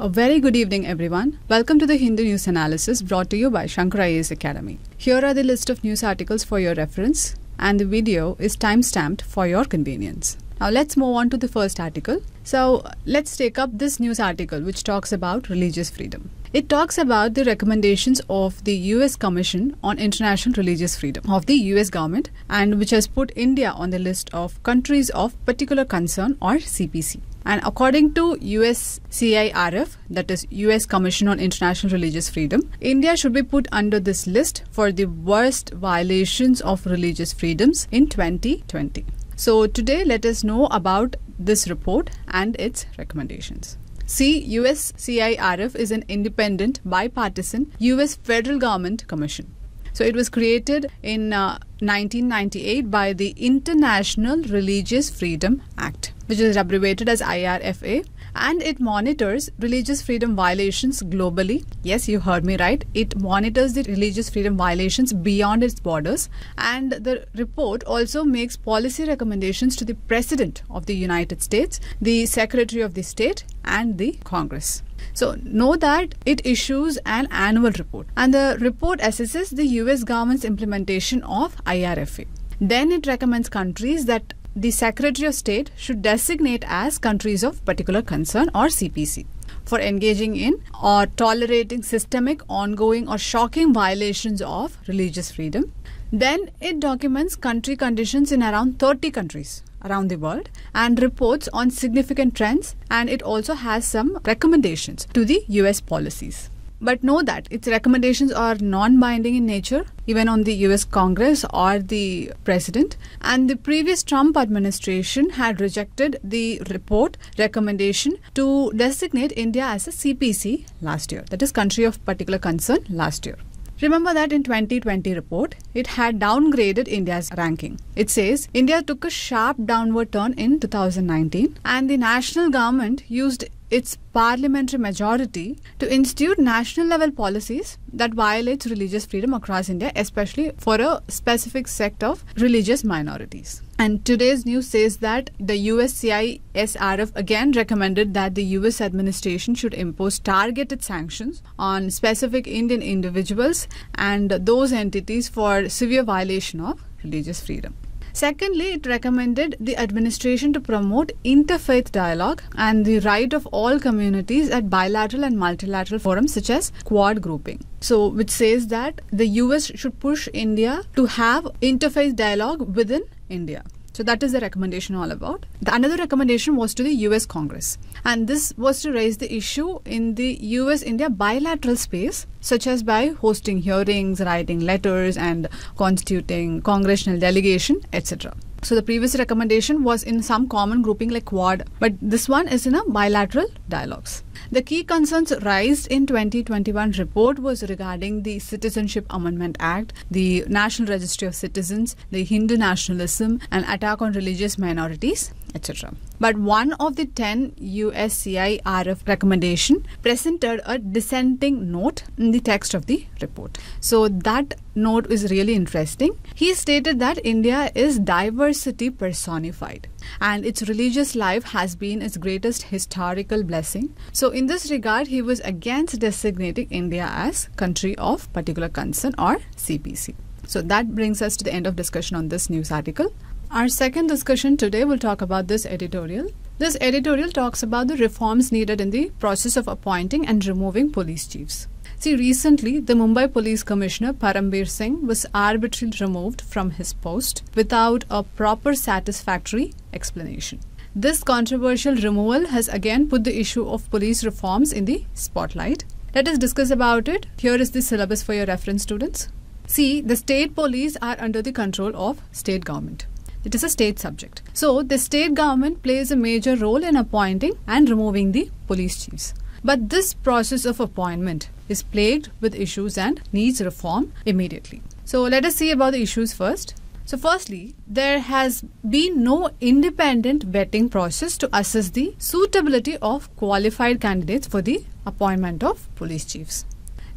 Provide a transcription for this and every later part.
A very good evening, everyone. Welcome to the Hindu News Analysis brought to you by Shankar IAS Academy. Here are the list of news articles for your reference, and the video is time stamped for your convenience. Now, let's move on to the first article. So, let's take up this news article which talks about religious freedom. It talks about the recommendations of the US Commission on International Religious Freedom of the US government and which has put India on the list of countries of particular concern or CPC. And according to USCIRF, that is US Commission on International Religious Freedom, India should be put under this list for the worst violations of religious freedoms in 2020. So today let us know about this report and its recommendations. USCIRF is an independent, bipartisan US federal government commission. So it was created in uh, 1998 by the International Religious Freedom Act which is abbreviated as IRFA, and it monitors religious freedom violations globally. Yes, you heard me right. It monitors the religious freedom violations beyond its borders, and the report also makes policy recommendations to the President of the United States, the Secretary of the State, and the Congress. So, know that it issues an annual report, and the report assesses the US government's implementation of IRFA. Then it recommends countries that the Secretary of State should designate as countries of particular concern or CPC for engaging in or tolerating systemic, ongoing, or shocking violations of religious freedom. Then it documents country conditions in around 30 countries around the world and reports on significant trends and it also has some recommendations to the US policies. But know that its recommendations are non binding in nature, even on the US Congress or the President. And the previous Trump administration had rejected the report recommendation to designate India as a CPC last year, that is, country of particular concern last year. Remember that in 2020 report, it had downgraded India's ranking. It says India took a sharp downward turn in 2019 and the national government used its parliamentary majority to institute national level policies that violates religious freedom across India, especially for a specific sect of religious minorities. And today's news says that the USCISRF again recommended that the US administration should impose targeted sanctions on specific Indian individuals and those entities for severe violation of religious freedom. Secondly, it recommended the administration to promote interfaith dialogue and the right of all communities at bilateral and multilateral forums such as quad grouping. So, which says that the US should push India to have interfaith dialogue within India. So that is the recommendation all about. The another recommendation was to the US Congress. And this was to raise the issue in the US India bilateral space, such as by hosting hearings, writing letters, and constituting congressional delegation, etc. So the previous recommendation was in some common grouping like Quad, but this one is in a bilateral dialogues. The key concerns raised in 2021 report was regarding the Citizenship Amendment Act, the National Registry of Citizens, the Hindu nationalism, and attack on religious minorities, etc. But one of the 10 USCIRF recommendation presented a dissenting note in the text of the report. So that note is really interesting. He stated that India is diversity personified and its religious life has been its greatest historical blessing. So, in this regard, he was against designating India as Country of Particular Concern or CPC. So, that brings us to the end of discussion on this news article. Our second discussion today will talk about this editorial. This editorial talks about the reforms needed in the process of appointing and removing police chiefs. See, recently, the Mumbai Police Commissioner Parambir Singh was arbitrarily removed from his post without a proper satisfactory explanation. This controversial removal has again put the issue of police reforms in the spotlight. Let us discuss about it. Here is the syllabus for your reference, students. See, the state police are under the control of state government. It is a state subject. So, the state government plays a major role in appointing and removing the police chiefs. But this process of appointment is plagued with issues and needs reform immediately. So let us see about the issues first. So, firstly, there has been no independent vetting process to assess the suitability of qualified candidates for the appointment of police chiefs.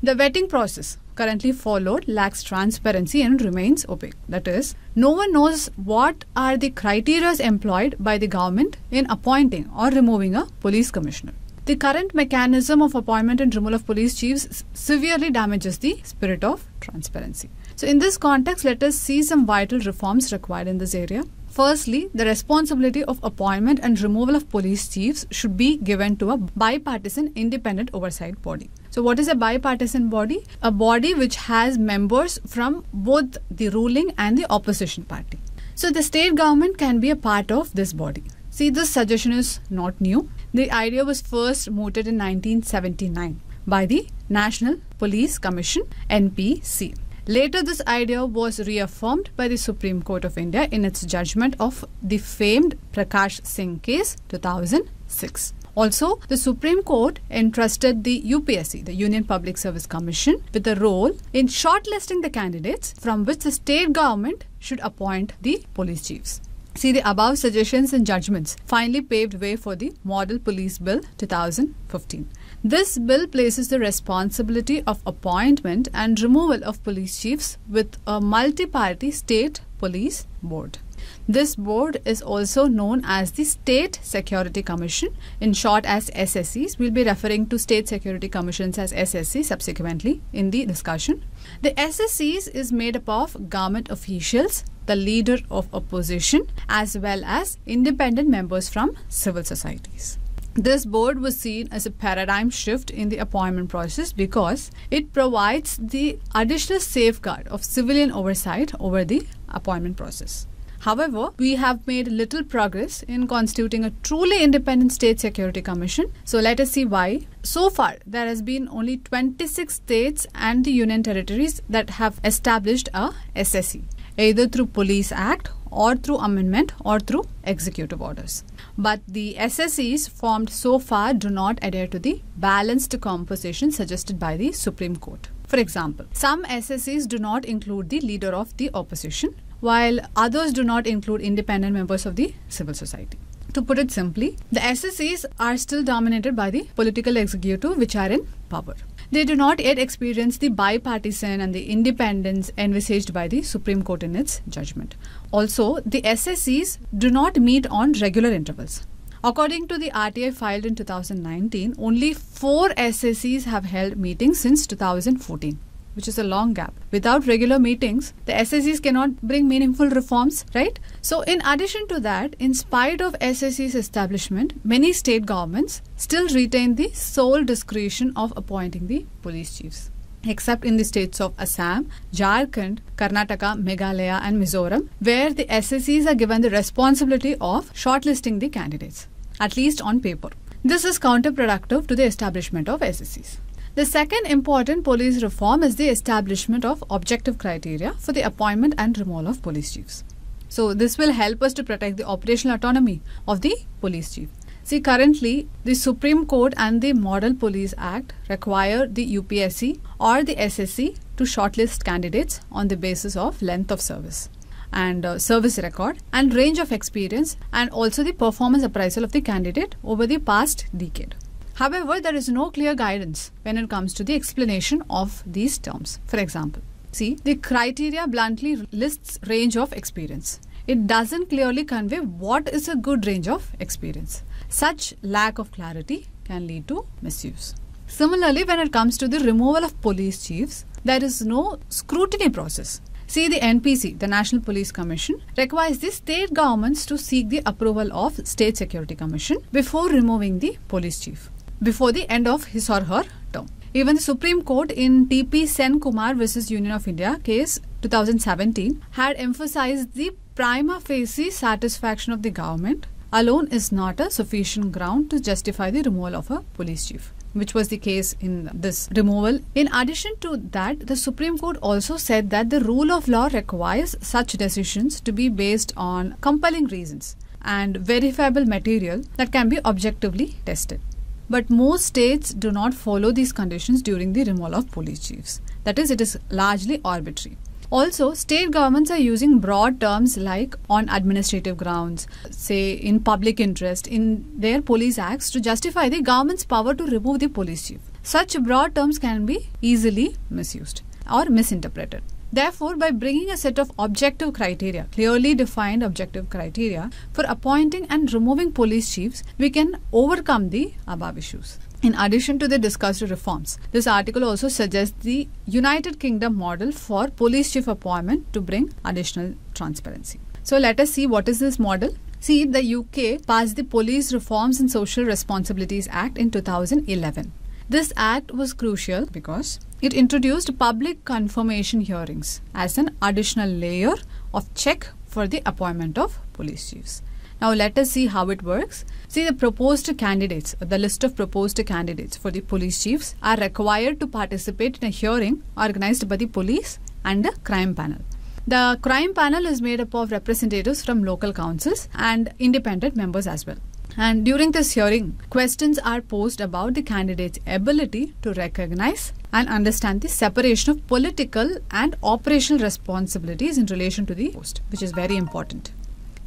The vetting process currently followed lacks transparency and remains opaque. That is, no one knows what are the criteria employed by the government in appointing or removing a police commissioner. The current mechanism of appointment and removal of police chiefs severely damages the spirit of transparency. So, in this context, let us see some vital reforms required in this area. Firstly, the responsibility of appointment and removal of police chiefs should be given to a bipartisan independent oversight body. So, what is a bipartisan body? A body which has members from both the ruling and the opposition party. So, the state government can be a part of this body. See, this suggestion is not new. The idea was first mooted in 1979 by the National Police Commission NPC. Later, this idea was reaffirmed by the Supreme Court of India in its judgment of the famed Prakash Singh case 2006. Also, the Supreme Court entrusted the UPSC, the Union Public Service Commission, with a role in shortlisting the candidates from which the state government should appoint the police chiefs. See, the above suggestions and judgments finally paved way for the Model Police Bill 2015. This bill places the responsibility of appointment and removal of police chiefs with a multi party state police board. This board is also known as the State Security Commission, in short as SSCs. We'll be referring to State Security Commissions as SSC subsequently in the discussion. The SSCs is made up of government officials, the leader of opposition as well as independent members from civil societies. This board was seen as a paradigm shift in the appointment process because it provides the additional safeguard of civilian oversight over the appointment process. However, we have made little progress in constituting a truly independent state security commission. So let us see why. So far, there has been only 26 states and the union territories that have established a SSE either through Police Act or through amendment or through executive orders. But the SSEs formed so far do not adhere to the balanced composition suggested by the Supreme Court. For example, some SSEs do not include the leader of the opposition, while others do not include independent members of the civil society. To put it simply, the SSEs are still dominated by the political executive which are in power they do not yet experience the bipartisan and the independence envisaged by the Supreme Court in its judgment. Also, the SSEs do not meet on regular intervals. According to the RTI filed in 2019, only four SSEs have held meetings since 2014 which is a long gap. Without regular meetings, the SSCs cannot bring meaningful reforms, right? So, in addition to that, in spite of SSC's establishment, many state governments still retain the sole discretion of appointing the police chiefs. Except in the states of Assam, Jharkhand, Karnataka, Meghalaya, and Mizoram, where the SSCs are given the responsibility of shortlisting the candidates, at least on paper. This is counterproductive to the establishment of SSCs. The second important police reform is the establishment of objective criteria for the appointment and removal of police chiefs. So this will help us to protect the operational autonomy of the police chief. See, currently, the Supreme Court and the Model Police Act require the UPSC or the SSC to shortlist candidates on the basis of length of service and uh, service record and range of experience and also the performance appraisal of the candidate over the past decade. However, there is no clear guidance when it comes to the explanation of these terms. For example, see, the criteria bluntly lists range of experience. It doesn't clearly convey what is a good range of experience. Such lack of clarity can lead to misuse. Similarly, when it comes to the removal of police chiefs, there is no scrutiny process. See, the NPC, the National Police Commission, requires the state governments to seek the approval of State Security Commission before removing the police chief before the end of his or her term. Even the Supreme Court in TP Sen Kumar vs Union of India case 2017 had emphasized the prima facie satisfaction of the government alone is not a sufficient ground to justify the removal of a police chief which was the case in this removal. In addition to that, the Supreme Court also said that the rule of law requires such decisions to be based on compelling reasons and verifiable material that can be objectively tested. But most states do not follow these conditions during the removal of police chiefs. That is, it is largely arbitrary. Also, state governments are using broad terms like on administrative grounds, say in public interest, in their police acts to justify the government's power to remove the police chief. Such broad terms can be easily misused or misinterpreted. Therefore, by bringing a set of objective criteria, clearly defined objective criteria, for appointing and removing police chiefs, we can overcome the above issues. In addition to the discussed reforms, this article also suggests the United Kingdom model for police chief appointment to bring additional transparency. So let us see what is this model. See, the UK passed the Police Reforms and Social Responsibilities Act in 2011. This act was crucial because it introduced public confirmation hearings as an additional layer of check for the appointment of police chiefs. Now let us see how it works. See the proposed candidates, the list of proposed candidates for the police chiefs are required to participate in a hearing organized by the police and the crime panel. The crime panel is made up of representatives from local councils and independent members as well. And during this hearing, questions are posed about the candidate's ability to recognize and understand the separation of political and operational responsibilities in relation to the post, which is very important.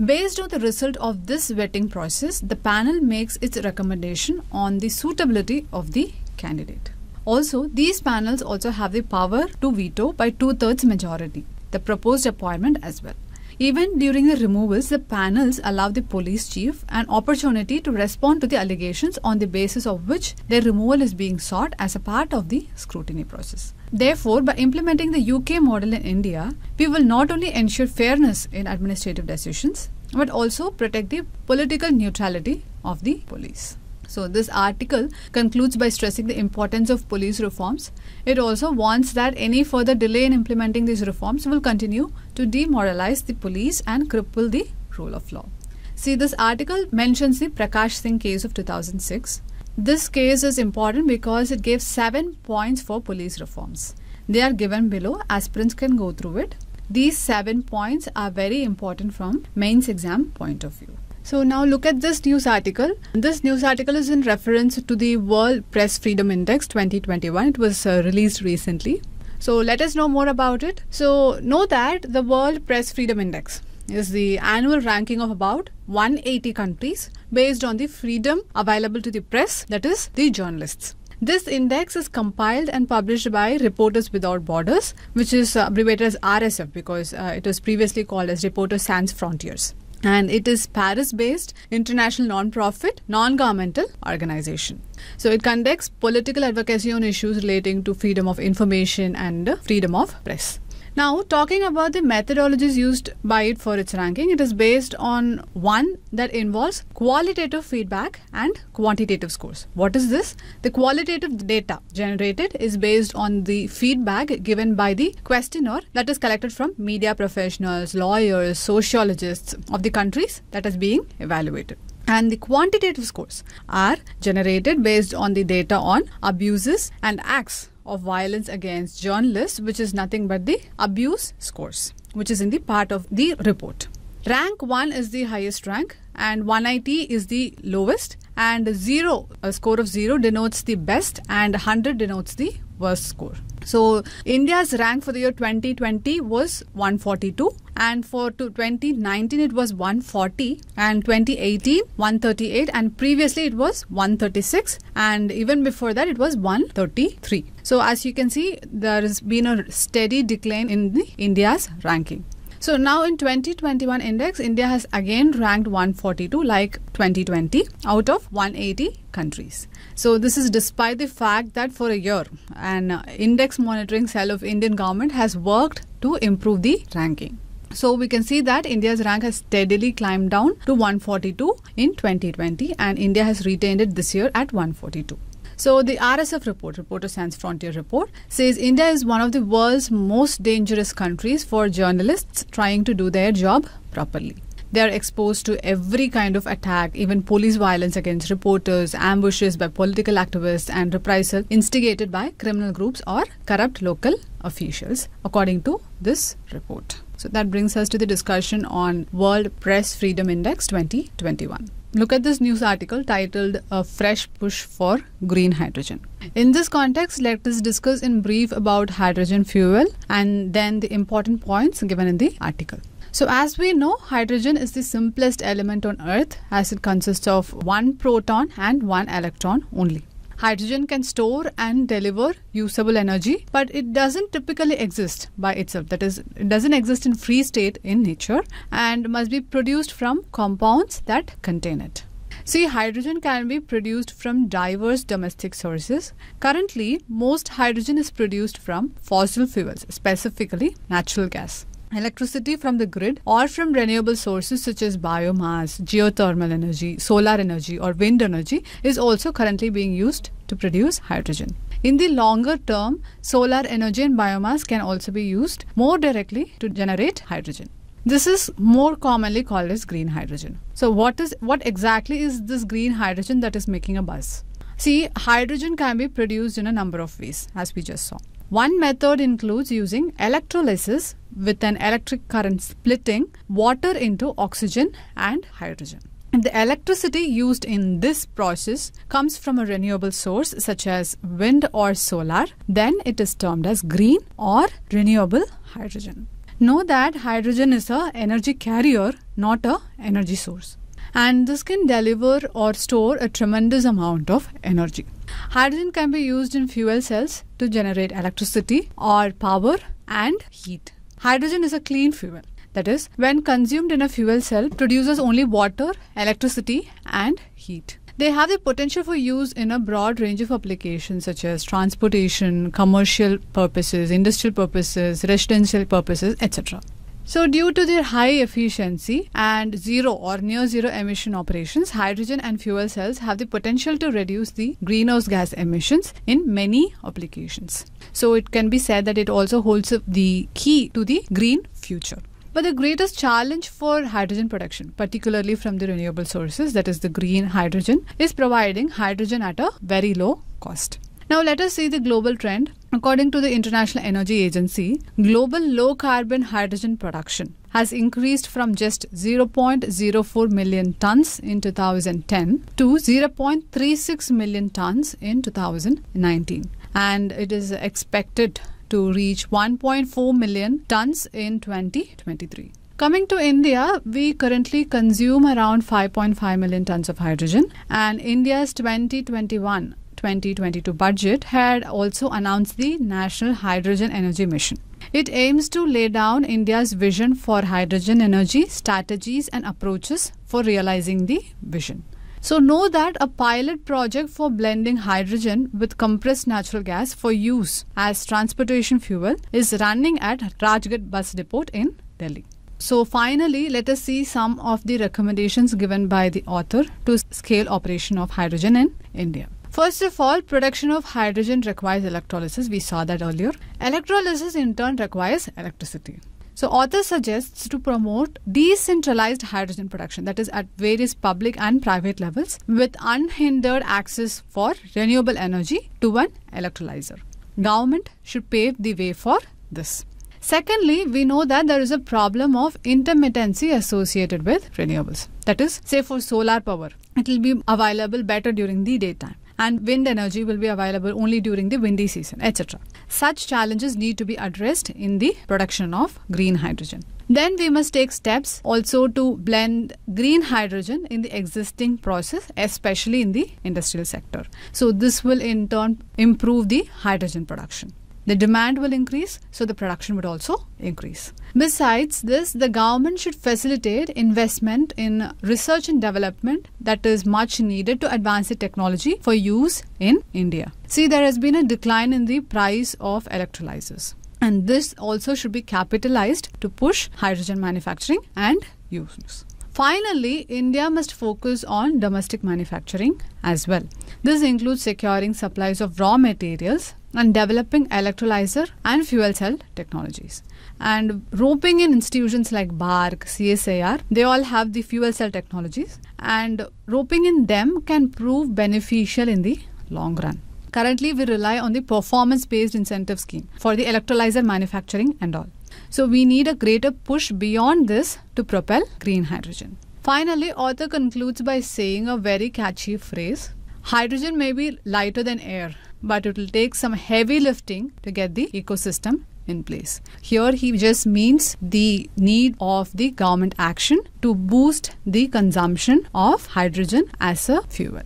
Based on the result of this vetting process, the panel makes its recommendation on the suitability of the candidate. Also, these panels also have the power to veto by two-thirds majority the proposed appointment as well. Even during the removals, the panels allow the police chief an opportunity to respond to the allegations on the basis of which their removal is being sought as a part of the scrutiny process. Therefore, by implementing the UK model in India, we will not only ensure fairness in administrative decisions, but also protect the political neutrality of the police. So, this article concludes by stressing the importance of police reforms. It also warns that any further delay in implementing these reforms will continue to demoralize the police and cripple the rule of law. See, this article mentions the Prakash Singh case of 2006. This case is important because it gave seven points for police reforms. They are given below, aspirants can go through it. These seven points are very important from mains exam point of view. So now look at this news article. This news article is in reference to the World Press Freedom Index 2021. It was uh, released recently. So let us know more about it. So know that the World Press Freedom Index is the annual ranking of about 180 countries based on the freedom available to the press, that is, the journalists. This index is compiled and published by Reporters Without Borders, which is uh, abbreviated as RSF because uh, it was previously called as Reporters Sans Frontiers and it is Paris-based international non-profit, non-governmental organization. So it conducts political advocacy on issues relating to freedom of information and uh, freedom of press. Now, talking about the methodologies used by it for its ranking, it is based on one that involves qualitative feedback and quantitative scores. What is this? The qualitative data generated is based on the feedback given by the questionnaire that is collected from media professionals, lawyers, sociologists of the countries that is being evaluated and the quantitative scores are generated based on the data on abuses and acts of violence against journalists, which is nothing but the abuse scores, which is in the part of the report. Rank 1 is the highest rank and one is the lowest and 0, a score of 0 denotes the best and 100 denotes the worst score. So India's rank for the year 2020 was 142 and for 2019 it was 140 and 2018 138 and previously it was 136 and even before that it was 133. So as you can see there has been a steady decline in India's ranking. So now in 2021 index, India has again ranked 142 like 2020 out of 180 countries. So this is despite the fact that for a year, an uh, index monitoring cell of Indian government has worked to improve the ranking. So we can see that India's rank has steadily climbed down to 142 in 2020 and India has retained it this year at 142. So the RSF report, Reporter Sans Frontier report, says India is one of the world's most dangerous countries for journalists trying to do their job properly. They are exposed to every kind of attack, even police violence against reporters, ambushes by political activists, and reprisal instigated by criminal groups or corrupt local officials, according to this report. So that brings us to the discussion on World Press Freedom Index 2021. Look at this news article titled A Fresh Push for Green Hydrogen. In this context, let us discuss in brief about hydrogen fuel and then the important points given in the article. So as we know, hydrogen is the simplest element on earth as it consists of one proton and one electron only. Hydrogen can store and deliver usable energy, but it doesn't typically exist by itself. That is, it doesn't exist in free state in nature and must be produced from compounds that contain it. See, hydrogen can be produced from diverse domestic sources. Currently, most hydrogen is produced from fossil fuels, specifically natural gas electricity from the grid or from renewable sources such as biomass, geothermal energy, solar energy, or wind energy is also currently being used to produce hydrogen. In the longer term, solar energy and biomass can also be used more directly to generate hydrogen. This is more commonly called as green hydrogen. So what is what exactly is this green hydrogen that is making a buzz? See, hydrogen can be produced in a number of ways as we just saw. One method includes using electrolysis with an electric current splitting water into oxygen and hydrogen. The electricity used in this process comes from a renewable source such as wind or solar, then it is termed as green or renewable hydrogen. Know that hydrogen is a energy carrier, not a energy source. And this can deliver or store a tremendous amount of energy. Hydrogen can be used in fuel cells to generate electricity or power and heat. Hydrogen is a clean fuel. That is, when consumed in a fuel cell, produces only water, electricity and heat. They have the potential for use in a broad range of applications such as transportation, commercial purposes, industrial purposes, residential purposes, etc. So, due to their high efficiency and zero or near zero emission operations, hydrogen and fuel cells have the potential to reduce the greenhouse gas emissions in many applications. So, it can be said that it also holds the key to the green future. But the greatest challenge for hydrogen production, particularly from the renewable sources, that is the green hydrogen, is providing hydrogen at a very low cost. Now, let us see the global trend. According to the International Energy Agency, global low carbon hydrogen production has increased from just 0.04 million tons in 2010 to 0.36 million tons in 2019. And it is expected to reach 1.4 million tons in 2023. Coming to India, we currently consume around 5.5 million tons of hydrogen, and India's 2021 2022 budget had also announced the National Hydrogen Energy Mission. It aims to lay down India's vision for hydrogen energy, strategies and approaches for realizing the vision. So know that a pilot project for blending hydrogen with compressed natural gas for use as transportation fuel is running at Rajgat bus depot in Delhi. So finally, let us see some of the recommendations given by the author to scale operation of hydrogen in India. First of all, production of hydrogen requires electrolysis. We saw that earlier. Electrolysis in turn requires electricity. So author suggests to promote decentralized hydrogen production that is at various public and private levels with unhindered access for renewable energy to an electrolyzer. Government should pave the way for this. Secondly, we know that there is a problem of intermittency associated with renewables. That is, say for solar power, it will be available better during the daytime and wind energy will be available only during the windy season, etc. Such challenges need to be addressed in the production of green hydrogen. Then we must take steps also to blend green hydrogen in the existing process, especially in the industrial sector. So this will in turn improve the hydrogen production the demand will increase, so the production would also increase. Besides this, the government should facilitate investment in research and development that is much needed to advance the technology for use in India. See, there has been a decline in the price of electrolyzers. And this also should be capitalized to push hydrogen manufacturing and use. Finally, India must focus on domestic manufacturing as well. This includes securing supplies of raw materials and developing electrolyzer and fuel cell technologies. And roping in institutions like BARC, CSIR, they all have the fuel cell technologies, and roping in them can prove beneficial in the long run. Currently, we rely on the performance based incentive scheme for the electrolyzer manufacturing and all. So, we need a greater push beyond this to propel green hydrogen. Finally, author concludes by saying a very catchy phrase Hydrogen may be lighter than air, but it will take some heavy lifting to get the ecosystem in place. Here he just means the need of the government action to boost the consumption of hydrogen as a fuel.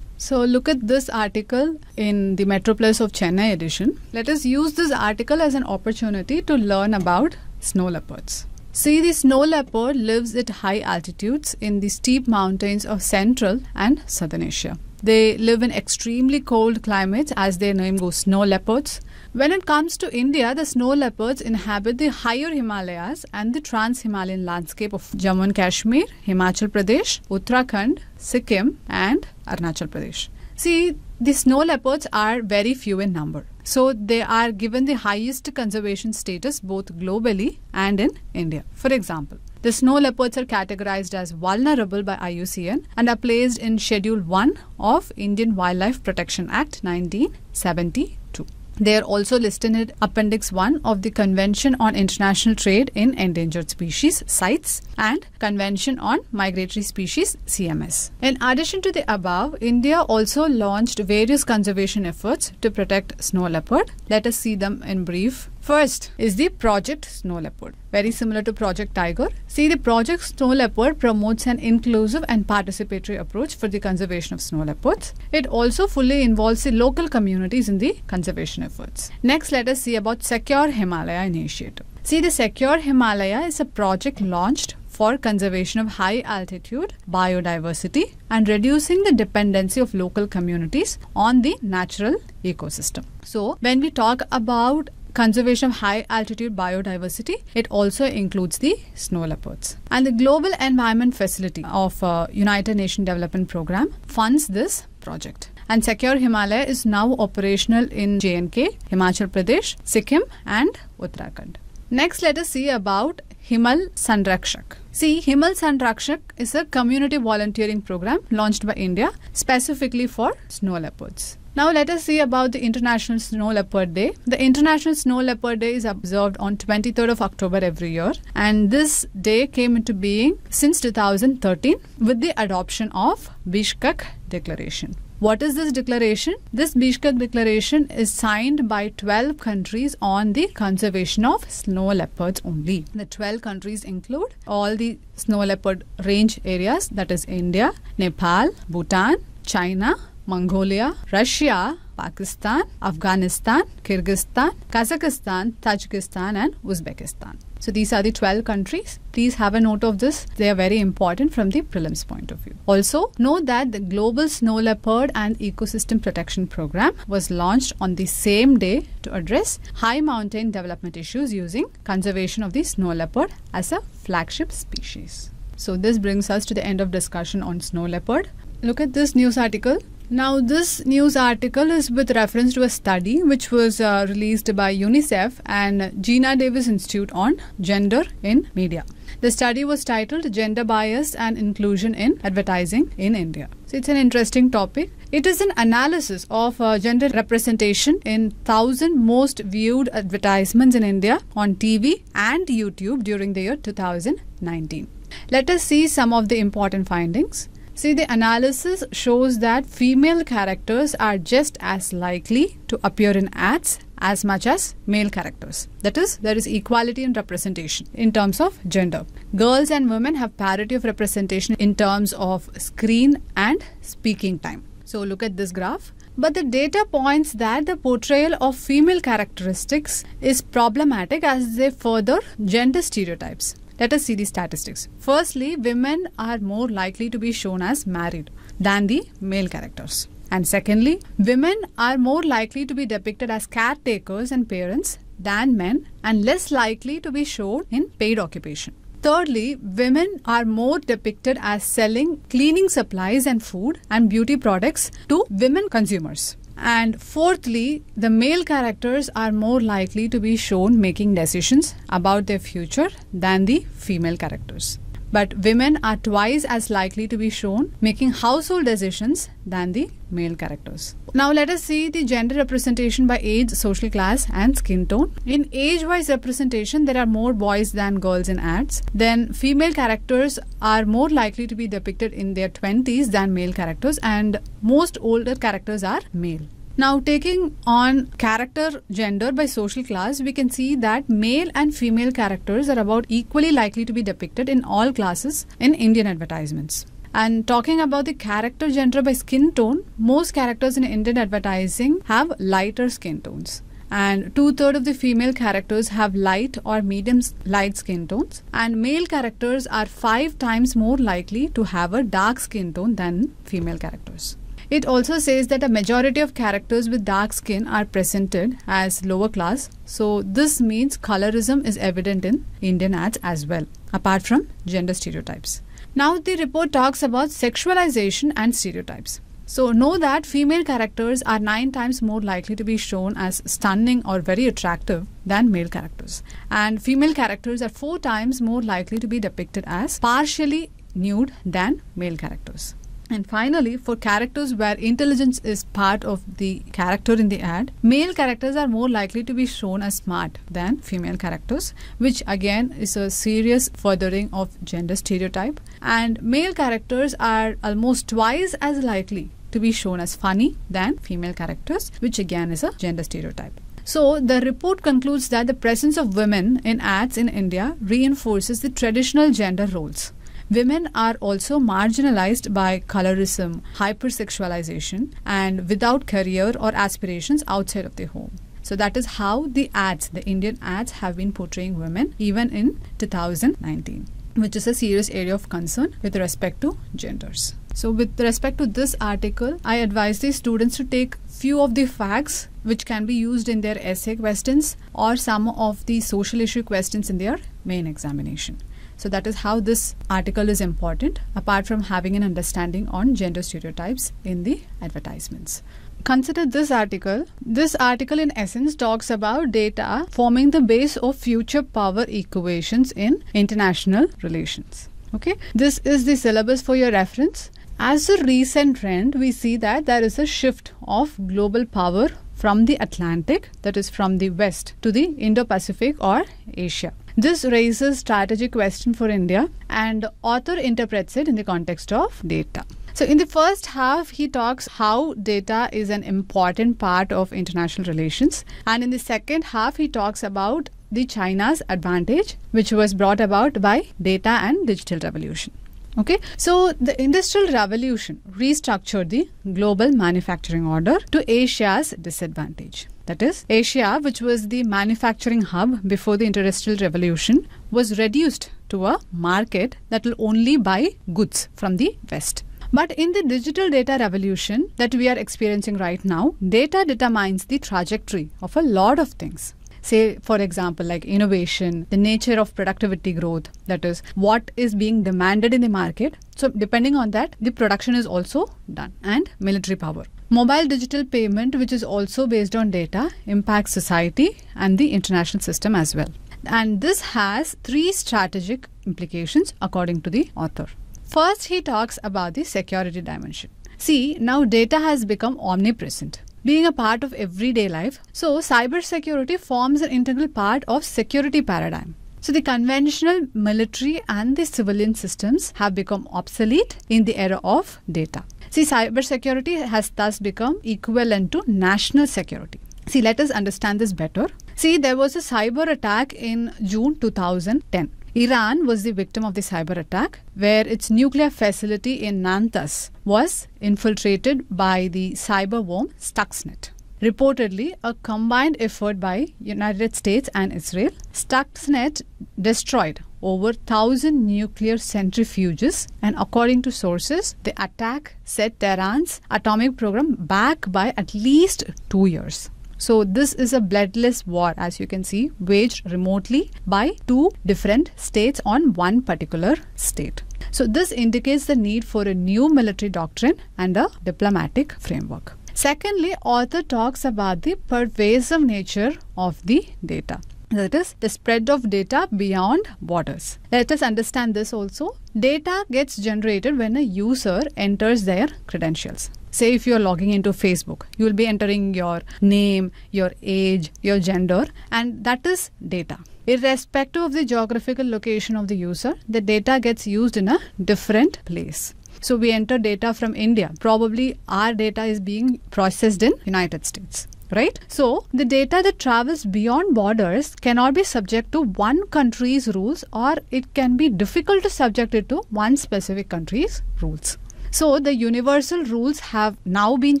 So look at this article in the Metropolis of Chennai edition. Let us use this article as an opportunity to learn about snow leopards. See, the snow leopard lives at high altitudes in the steep mountains of central and southern Asia. They live in extremely cold climates, as their name goes, snow leopards. When it comes to India, the snow leopards inhabit the higher Himalayas and the trans Himalayan landscape of Jammu and Kashmir, Himachal Pradesh, Uttarakhand, Sikkim, and Arunachal Pradesh. See, the snow leopards are very few in number. So they are given the highest conservation status both globally and in India. For example, the snow leopards are categorized as vulnerable by IUCN and are placed in Schedule 1 of Indian Wildlife Protection Act 1972. They are also listed in Appendix 1 of the Convention on International Trade in Endangered Species CITES and Convention on Migratory Species CMS. In addition to the above, India also launched various conservation efforts to protect snow leopard. Let us see them in brief First is the Project Snow Leopard. Very similar to Project Tiger. See, the Project Snow Leopard promotes an inclusive and participatory approach for the conservation of snow leopards. It also fully involves the local communities in the conservation efforts. Next, let us see about Secure Himalaya Initiative. See, the Secure Himalaya is a project launched for conservation of high altitude biodiversity and reducing the dependency of local communities on the natural ecosystem. So, when we talk about conservation of high altitude biodiversity. It also includes the snow leopards. And the Global Environment Facility of uh, United Nations Development Program funds this project. And Secure Himalaya is now operational in JNK, Himachal Pradesh, Sikkim and Uttarakhand. Next, let us see about Himal Sanrakshak. See, Himal Sanrakshak is a community volunteering program launched by India specifically for snow leopards. Now let us see about the International Snow Leopard Day. The International Snow Leopard Day is observed on 23rd of October every year and this day came into being since 2013 with the adoption of Bishkek Declaration. What is this declaration? This Bishkek Declaration is signed by 12 countries on the conservation of snow leopards only. The 12 countries include all the snow leopard range areas that is India, Nepal, Bhutan, China, Mongolia, Russia, Pakistan, Afghanistan, Kyrgyzstan, Kazakhstan, Tajikistan, and Uzbekistan. So these are the 12 countries. Please have a note of this. They are very important from the prelims point of view. Also, know that the Global Snow Leopard and Ecosystem Protection Program was launched on the same day to address high mountain development issues using conservation of the snow leopard as a flagship species. So this brings us to the end of discussion on snow leopard. Look at this news article. Now, this news article is with reference to a study which was uh, released by UNICEF and Gina Davis Institute on gender in media. The study was titled Gender Bias and Inclusion in Advertising in India. So, it's an interesting topic. It is an analysis of uh, gender representation in 1000 most viewed advertisements in India on TV and YouTube during the year 2019. Let us see some of the important findings. See, the analysis shows that female characters are just as likely to appear in ads as much as male characters. That is, there is equality in representation in terms of gender. Girls and women have parity of representation in terms of screen and speaking time. So look at this graph. But the data points that the portrayal of female characteristics is problematic as they further gender stereotypes. Let us see the statistics. Firstly, women are more likely to be shown as married than the male characters. And secondly, women are more likely to be depicted as caretakers and parents than men and less likely to be shown in paid occupation. Thirdly, women are more depicted as selling cleaning supplies and food and beauty products to women consumers. And fourthly, the male characters are more likely to be shown making decisions about their future than the female characters but women are twice as likely to be shown making household decisions than the male characters. Now let us see the gender representation by age, social class and skin tone. In age-wise representation, there are more boys than girls in ads. Then female characters are more likely to be depicted in their 20s than male characters and most older characters are male. Now, taking on character gender by social class, we can see that male and female characters are about equally likely to be depicted in all classes in Indian advertisements. And talking about the character gender by skin tone, most characters in Indian advertising have lighter skin tones. And two thirds of the female characters have light or medium light skin tones. And male characters are five times more likely to have a dark skin tone than female characters. It also says that a majority of characters with dark skin are presented as lower class. So this means colorism is evident in Indian ads as well, apart from gender stereotypes. Now the report talks about sexualization and stereotypes. So know that female characters are 9 times more likely to be shown as stunning or very attractive than male characters. And female characters are 4 times more likely to be depicted as partially nude than male characters. And finally, for characters where intelligence is part of the character in the ad, male characters are more likely to be shown as smart than female characters, which again is a serious furthering of gender stereotype. And male characters are almost twice as likely to be shown as funny than female characters, which again is a gender stereotype. So, the report concludes that the presence of women in ads in India reinforces the traditional gender roles women are also marginalized by colorism, hypersexualization, and without career or aspirations outside of the home. So that is how the ads, the Indian ads, have been portraying women even in 2019, which is a serious area of concern with respect to genders. So with respect to this article, I advise the students to take few of the facts which can be used in their essay questions or some of the social issue questions in their main examination. So that is how this article is important, apart from having an understanding on gender stereotypes in the advertisements consider this article. This article, in essence, talks about data forming the base of future power equations in international relations. Okay, this is the syllabus for your reference. As a recent trend, we see that there is a shift of global power from the Atlantic, that is, from the West, to the Indo Pacific or Asia. This raises strategic question for India and author interprets it in the context of data. So in the first half, he talks how data is an important part of international relations. And in the second half, he talks about the China's advantage, which was brought about by data and digital revolution. Okay, so the Industrial Revolution restructured the global manufacturing order to Asia's disadvantage that is, Asia, which was the manufacturing hub before the Industrial Revolution, was reduced to a market that will only buy goods from the West. But in the digital data revolution that we are experiencing right now, data determines the trajectory of a lot of things say, for example, like innovation, the nature of productivity growth, that is, what is being demanded in the market. So, depending on that, the production is also done, and military power. Mobile digital payment, which is also based on data, impacts society and the international system as well. And this has three strategic implications according to the author. First, he talks about the security dimension. See, now data has become omnipresent being a part of everyday life. So cybersecurity forms an integral part of security paradigm. So the conventional military and the civilian systems have become obsolete in the era of data. See, cybersecurity has thus become equivalent to national security. See, let us understand this better. See, there was a cyber attack in June 2010. Iran was the victim of the cyber attack, where its nuclear facility in Natanz was infiltrated by the cyber worm Stuxnet. Reportedly, a combined effort by United States and Israel, Stuxnet destroyed over 1,000 nuclear centrifuges, and according to sources, the attack set Tehran's atomic program back by at least two years. So this is a bloodless war as you can see waged remotely by two different states on one particular state. So this indicates the need for a new military doctrine and a diplomatic framework. Secondly, author talks about the pervasive nature of the data that is the spread of data beyond borders. Let us understand this also. Data gets generated when a user enters their credentials. Say if you're logging into Facebook, you will be entering your name, your age, your gender, and that is data. Irrespective of the geographical location of the user, the data gets used in a different place. So we enter data from India. Probably our data is being processed in United States right? So the data that travels beyond borders cannot be subject to one country's rules or it can be difficult to subject it to one specific country's rules. So the universal rules have now been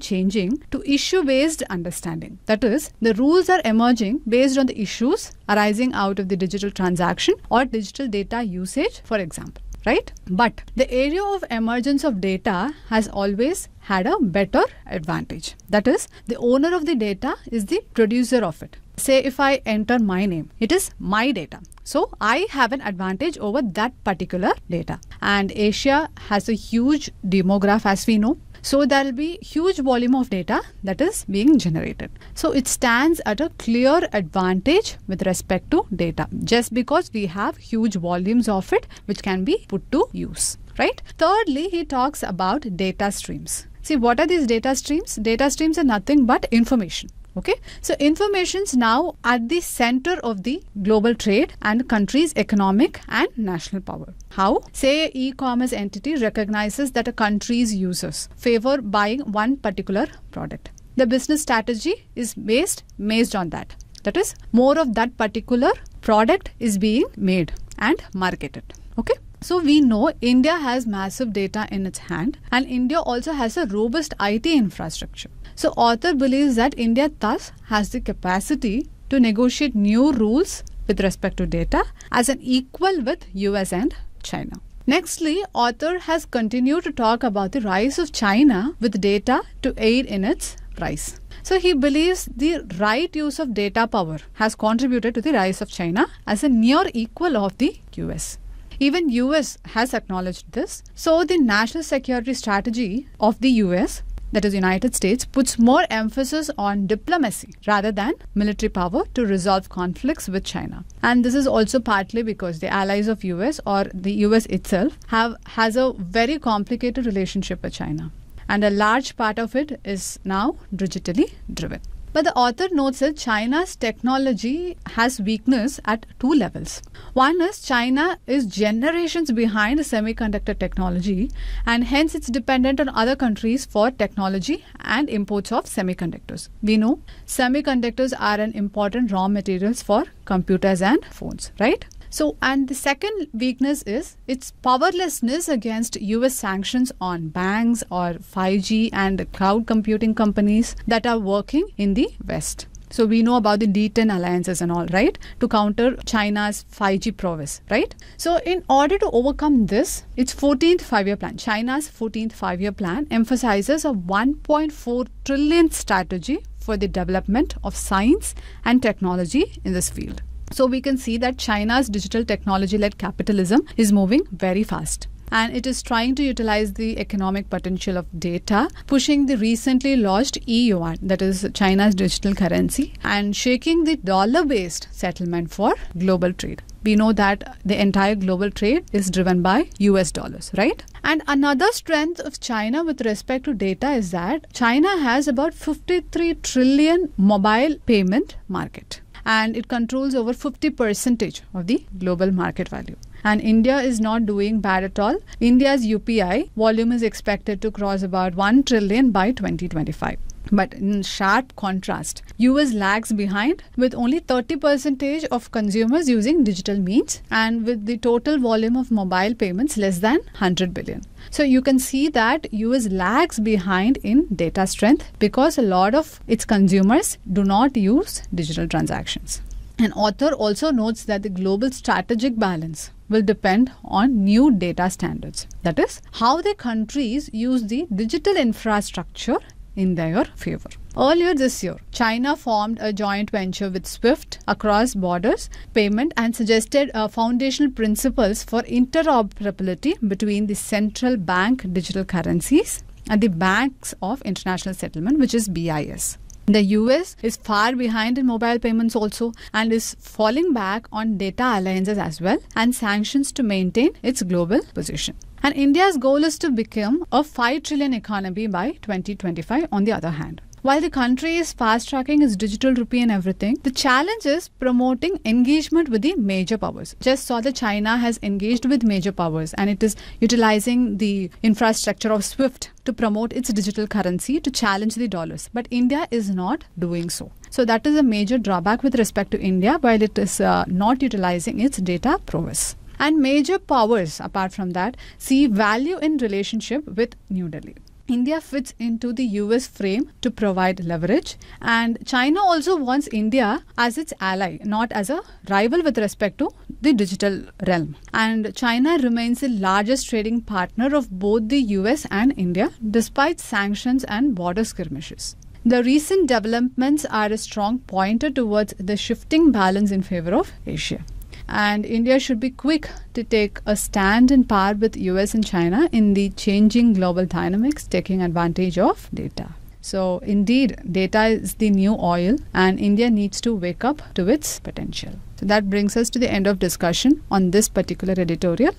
changing to issue based understanding. That is, the rules are emerging based on the issues arising out of the digital transaction or digital data usage, for example right? But the area of emergence of data has always had a better advantage. That is, the owner of the data is the producer of it. Say if I enter my name, it is my data. So I have an advantage over that particular data. And Asia has a huge demograph as we know. So there will be huge volume of data that is being generated. So it stands at a clear advantage with respect to data just because we have huge volumes of it which can be put to use, right? Thirdly, he talks about data streams. See, what are these data streams? Data streams are nothing but information. Okay, so information's now at the center of the global trade and country's economic and national power. How? Say e-commerce entity recognizes that a country's users favor buying one particular product. The business strategy is based based on that. That is, more of that particular product is being made and marketed. Okay. So we know India has massive data in its hand and India also has a robust IT infrastructure. So author believes that India thus has the capacity to negotiate new rules with respect to data as an equal with US and China. Nextly, author has continued to talk about the rise of China with data to aid in its rise. So he believes the right use of data power has contributed to the rise of China as a near equal of the US. Even US has acknowledged this. So the national security strategy of the US that is United States, puts more emphasis on diplomacy rather than military power to resolve conflicts with China. And this is also partly because the allies of US or the US itself have has a very complicated relationship with China. And a large part of it is now digitally driven. But the author notes that China's technology has weakness at two levels. One is China is generations behind semiconductor technology and hence it's dependent on other countries for technology and imports of semiconductors. We know semiconductors are an important raw materials for computers and phones, right? So, and the second weakness is its powerlessness against US sanctions on banks or 5G and cloud computing companies that are working in the West. So we know about the D10 alliances and all, right? To counter China's 5G prowess, right? So in order to overcome this, its 14th five-year plan, China's 14th five-year plan emphasizes a 1.4 trillion strategy for the development of science and technology in this field. So we can see that China's digital technology led capitalism is moving very fast and it is trying to utilize the economic potential of data, pushing the recently launched e-yuan, that is China's digital currency, and shaking the dollar-based settlement for global trade. We know that the entire global trade is driven by US dollars, right? And another strength of China with respect to data is that China has about 53 trillion mobile payment market and it controls over 50 percentage of the global market value and India is not doing bad at all. India's UPI volume is expected to cross about 1 trillion by 2025 but in sharp contrast us lags behind with only 30% of consumers using digital means and with the total volume of mobile payments less than 100 billion so you can see that us lags behind in data strength because a lot of its consumers do not use digital transactions an author also notes that the global strategic balance will depend on new data standards. That is, how the countries use the digital infrastructure in their favor. Earlier this year, China formed a joint venture with SWIFT across borders payment and suggested uh, foundational principles for interoperability between the central bank digital currencies and the banks of international settlement, which is BIS. The US is far behind in mobile payments also and is falling back on data alliances as well and sanctions to maintain its global position. And India's goal is to become a 5 trillion economy by 2025, on the other hand. While the country is fast tracking its digital rupee and everything, the challenge is promoting engagement with the major powers. Just saw that China has engaged with major powers and it is utilizing the infrastructure of SWIFT to promote its digital currency to challenge the dollars. But India is not doing so. So that is a major drawback with respect to India while it is uh, not utilizing its data prowess. And major powers, apart from that, see value in relationship with New Delhi. India fits into the US frame to provide leverage, and China also wants India as its ally, not as a rival with respect to the digital realm. And China remains the largest trading partner of both the US and India, despite sanctions and border skirmishes. The recent developments are a strong pointer towards the shifting balance in favor of Asia and India should be quick to take a stand in par with US and China in the changing global dynamics taking advantage of data. So indeed data is the new oil and India needs to wake up to its potential. So that brings us to the end of discussion on this particular editorial.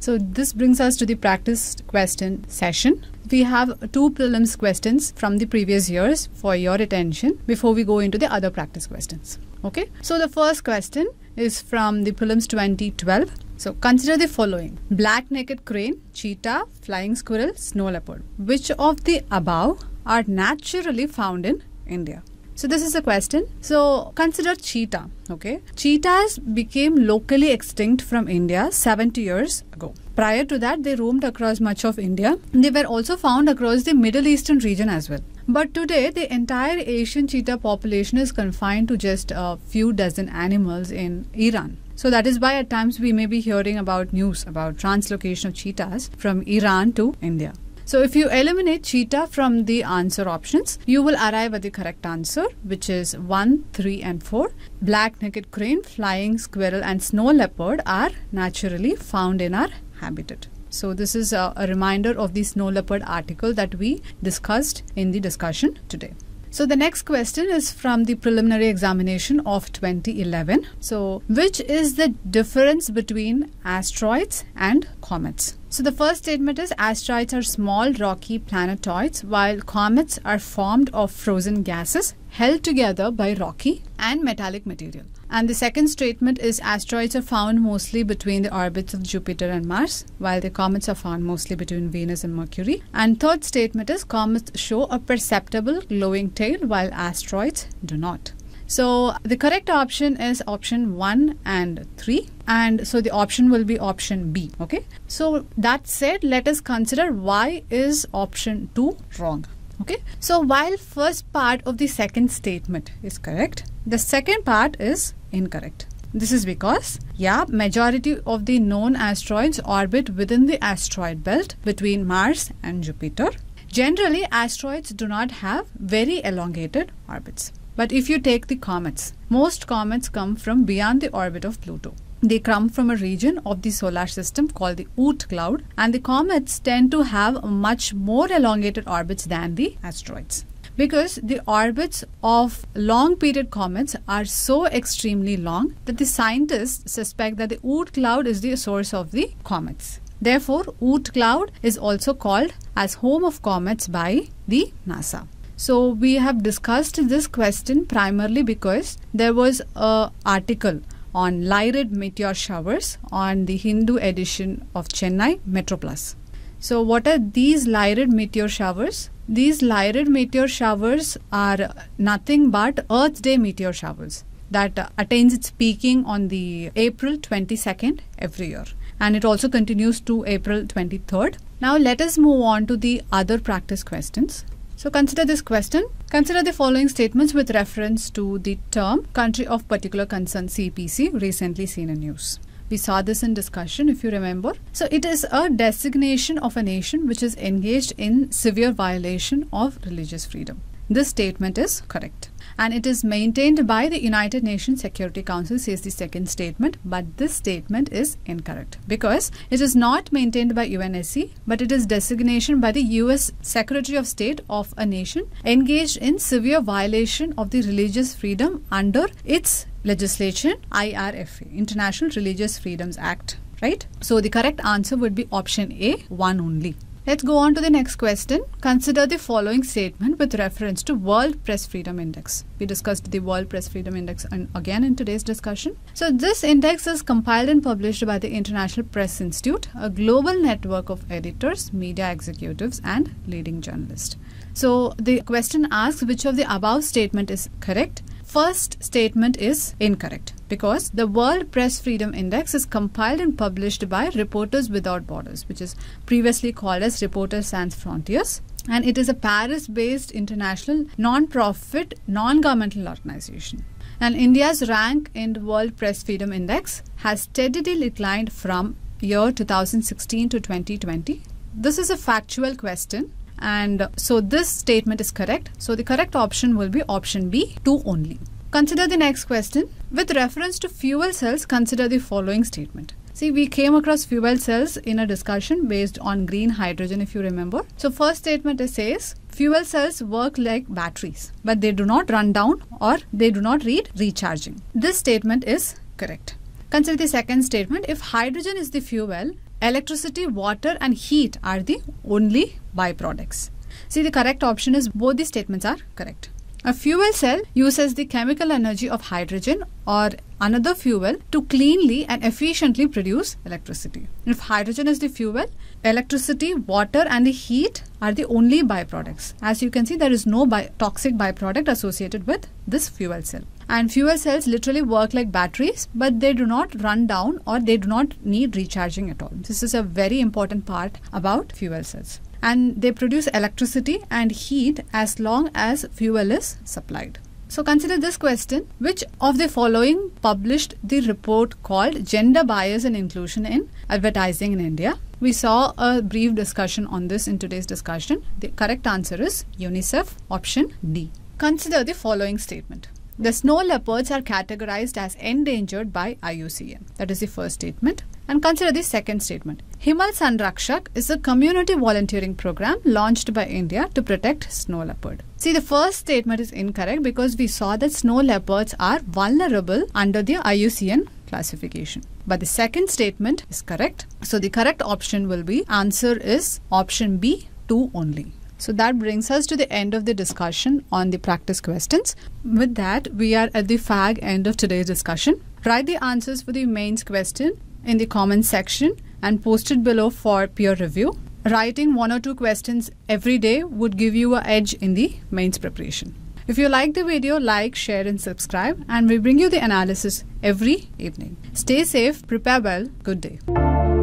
So this brings us to the practice question session. We have two prelims questions from the previous years for your attention before we go into the other practice questions. Okay. So the first question is from the prelims 2012. So consider the following black naked crane, cheetah, flying squirrel, snow leopard. Which of the above are naturally found in India? So this is a question. So consider cheetah. Okay, cheetahs became locally extinct from India 70 years ago. Prior to that, they roamed across much of India. They were also found across the Middle Eastern region as well. But today, the entire Asian cheetah population is confined to just a few dozen animals in Iran. So that is why at times we may be hearing about news about translocation of cheetahs from Iran to India. So if you eliminate cheetah from the answer options, you will arrive at the correct answer, which is 1, 3 and 4. Black naked crane, flying squirrel and snow leopard are naturally found in our habitat. So this is a, a reminder of the snow leopard article that we discussed in the discussion today. So the next question is from the preliminary examination of 2011. So which is the difference between asteroids and comets? So the first statement is asteroids are small rocky planetoids while comets are formed of frozen gases held together by rocky and metallic material. And the second statement is asteroids are found mostly between the orbits of Jupiter and Mars, while the comets are found mostly between Venus and Mercury. And third statement is comets show a perceptible glowing tail, while asteroids do not. So the correct option is option 1 and 3 and so the option will be option B okay so that said let us consider why is option 2 wrong okay so while first part of the second statement is correct the second part is incorrect this is because yeah majority of the known asteroids orbit within the asteroid belt between mars and jupiter generally asteroids do not have very elongated orbits but if you take the comets most comets come from beyond the orbit of pluto they come from a region of the solar system called the Oort cloud and the comets tend to have much more elongated orbits than the asteroids because the orbits of long period comets are so extremely long that the scientists suspect that the Oort cloud is the source of the comets. Therefore, Oort cloud is also called as home of comets by the NASA. So we have discussed this question primarily because there was a article on Lyrid meteor showers on the Hindu edition of Chennai Metro Plus. So what are these Lyrid meteor showers? These Lyrid meteor showers are nothing but Earth Day meteor showers that uh, attains its peaking on the April 22nd every year and it also continues to April 23rd. Now let us move on to the other practice questions. So consider this question. Consider the following statements with reference to the term country of particular concern CPC recently seen in news. We saw this in discussion if you remember. So it is a designation of a nation which is engaged in severe violation of religious freedom. This statement is correct and it is maintained by the United Nations Security Council says the second statement but this statement is incorrect because it is not maintained by UNSC but it is designation by the US Secretary of State of a nation engaged in severe violation of the religious freedom under its legislation IRFA International Religious Freedoms Act right so the correct answer would be option A one only Let's go on to the next question. Consider the following statement with reference to World Press Freedom Index. We discussed the World Press Freedom Index and again in today's discussion. So this index is compiled and published by the International Press Institute, a global network of editors, media executives and leading journalists. So the question asks which of the above statement is correct first statement is incorrect because the World Press Freedom Index is compiled and published by Reporters Without Borders, which is previously called as Reporters Sans Frontiers. And it is a Paris based international non profit, non governmental organization. And India's rank in the World Press Freedom Index has steadily declined from year 2016 to 2020. This is a factual question and so this statement is correct. So the correct option will be option B, 2 only. Consider the next question. With reference to fuel cells, consider the following statement. See, we came across fuel cells in a discussion based on green hydrogen, if you remember. So first statement says, fuel cells work like batteries, but they do not run down or they do not need recharging. This statement is correct. Consider the second statement. If hydrogen is the fuel, Electricity, water and heat are the only byproducts. See the correct option is both the statements are correct. A fuel cell uses the chemical energy of hydrogen or another fuel to cleanly and efficiently produce electricity. If hydrogen is the fuel, electricity, water and the heat are the only byproducts. As you can see, there is no by toxic byproduct associated with this fuel cell. And fuel cells literally work like batteries, but they do not run down or they do not need recharging at all. This is a very important part about fuel cells. And they produce electricity and heat as long as fuel is supplied. So consider this question. Which of the following published the report called Gender Bias and Inclusion in Advertising in India? We saw a brief discussion on this in today's discussion. The correct answer is UNICEF, option D. Consider the following statement. The snow leopards are categorized as endangered by IUCN. That is the first statement. And consider the second statement. Himal Sanrakshak is a community volunteering program launched by India to protect snow leopard. See, the first statement is incorrect because we saw that snow leopards are vulnerable under the IUCN classification. But the second statement is correct. So the correct option will be answer is option B, 2 only. So that brings us to the end of the discussion on the practice questions. With that, we are at the fag end of today's discussion. Write the answers for the mains question in the comment section and post it below for peer review. Writing one or two questions every day would give you an edge in the mains preparation. If you like the video, like, share, and subscribe, and we bring you the analysis every evening. Stay safe, prepare well, good day.